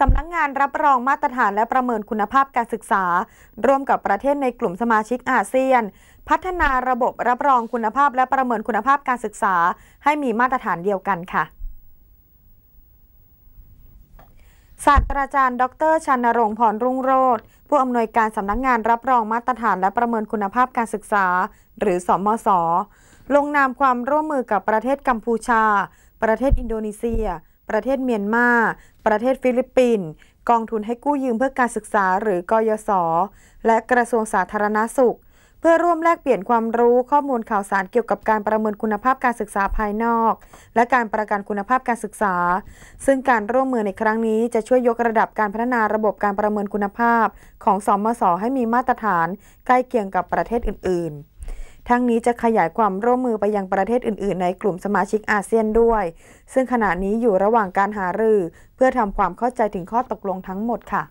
สำนักงงานรับรองมาตรฐานและประเมินคุณภาพการศึกษา ร่วมกับประเทศในกลุ่มสมาชิกอาเซียน พัฒนาระบบรับรองคุณภาพและประเมินคุณภาพการศึกษา ให้มีมาตรฐานเดียวกันค่ะ ศาสตราจารย์ ดรชันรงค์พรรุ่งโรธ ผู้อำนวยการสำนักงงานรับรองมาตรฐานและประเมินคุณภาพการศึกษา หรือสอมศ ลงนามความร่วมมือกับประเทศกัมพูชา ประเทศอินโดนีเซียประเทศเมียนมา ประเทศฟิลิปปินส์กองทุนให้กู้ยืมเพื่อการศึกษาหรือกยศ และกระทรวงสาธารณาสุข เพื่อร่วมแลกเปลี่ยนความรู้ข้อมูลข่าวสารเกี่ยวกับการประเมินคุณภาพการศึกษาภายนอก และการประกันคุณภาพการศึกษา ซึ่งการร่วมมือในครั้งนี้จะช่วยยกระดับการพัฒนาระบบการประเมินคุณภาพ ของสอมศให้มีมาตรฐานใกล้เคียงกับประเทศอื่น ๆทั้งนี้จะขยายความร่วมมือไปยังประเทศอื่น ๆ ในกลุ่มสมาชิกอาเซียนด้วย ซึ่งขณะนี้อยู่ระหว่างการหารือ เพื่อทำความเข้าใจถึงข้อตกลงทั้งหมดค่ะ